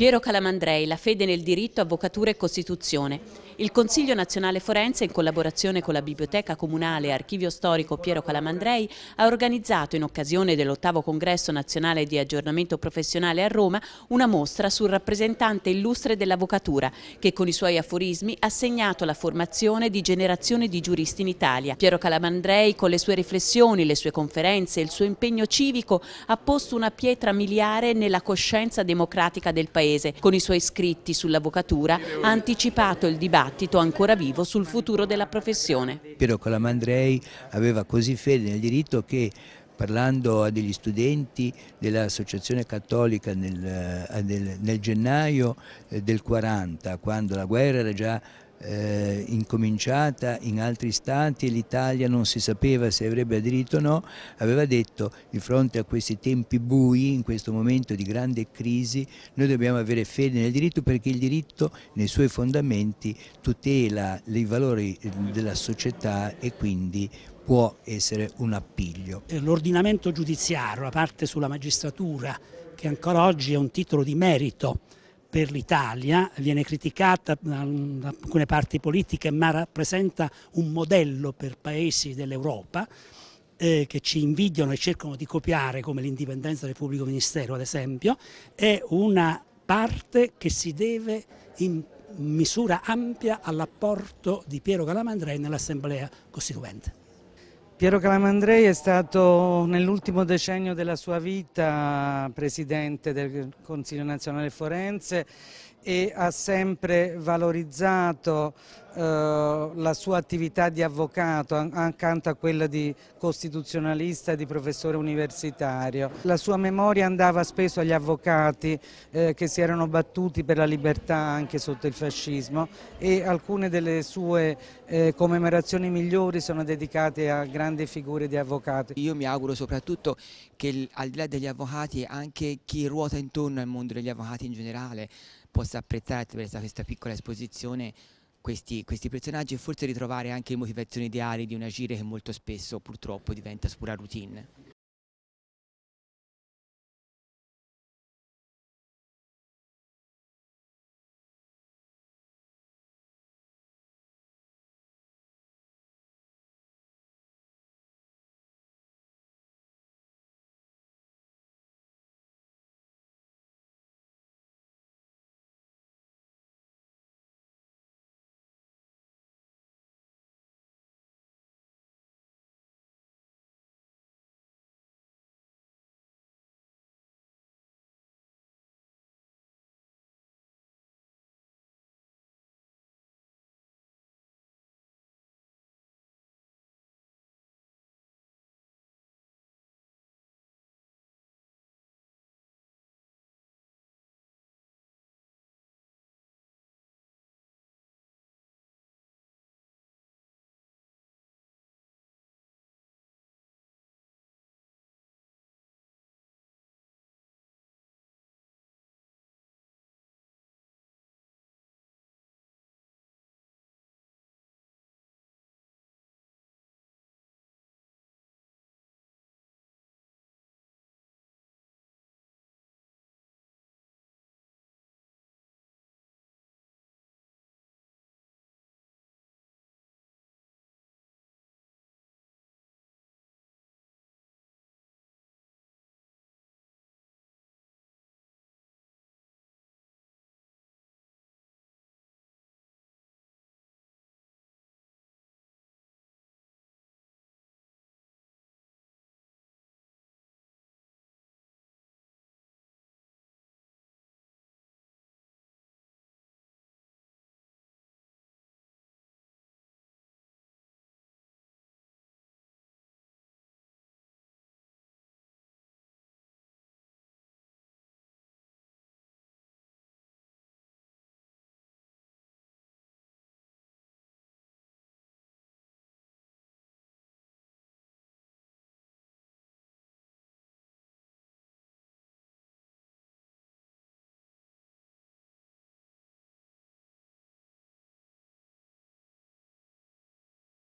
Piero Calamandrei, La fede nel diritto, avvocatura e costituzione. Il Consiglio Nazionale Forense, in collaborazione con la Biblioteca Comunale e Archivio Storico Piero Calamandrei, ha organizzato in occasione dell'ottavo Congresso Nazionale di Aggiornamento Professionale a Roma una mostra sul rappresentante illustre dell'avvocatura che con i suoi aforismi ha segnato la formazione di generazioni di giuristi in Italia. Piero Calamandrei con le sue riflessioni, le sue conferenze e il suo impegno civico ha posto una pietra miliare nella coscienza democratica del Paese. Con i suoi scritti sull'avvocatura ha anticipato il dibattito dibattito ancora vivo sul futuro della professione. Piero Colamandrei aveva così fede nel diritto che parlando a degli studenti dell'Associazione Cattolica nel, eh, nel, nel gennaio eh, del 40, quando la guerra era già eh, incominciata in altri stati e l'Italia non si sapeva se avrebbe aderito o no, aveva detto di fronte a questi tempi bui, in questo momento di grande crisi, noi dobbiamo avere fede nel diritto perché il diritto nei suoi fondamenti tutela i valori eh, della società e quindi può essere un appiglio. Eh, l'ordinamento giudiziario, la parte sulla magistratura, che ancora oggi è un titolo di merito, per l'Italia, viene criticata da alcune parti politiche ma rappresenta un modello per paesi dell'Europa eh, che ci invidiano e cercano di copiare come l'indipendenza del pubblico ministero ad esempio, è una parte che si deve in misura ampia all'apporto di Piero Calamandrei nell'Assemblea Costituente. Piero Calamandrei è stato nell'ultimo decennio della sua vita presidente del Consiglio nazionale forense e ha sempre valorizzato eh, la sua attività di avvocato accanto a quella di costituzionalista e di professore universitario. La sua memoria andava spesso agli avvocati eh, che si erano battuti per la libertà anche sotto il fascismo e alcune delle sue eh, commemorazioni migliori sono dedicate a grandi figure di avvocati. Io mi auguro soprattutto che al di là degli avvocati anche chi ruota intorno al mondo degli avvocati in generale possa apprezzare attraverso questa piccola esposizione questi, questi, personaggi e forse ritrovare anche le motivazioni ideali di un agire che molto spesso purtroppo diventa spura routine.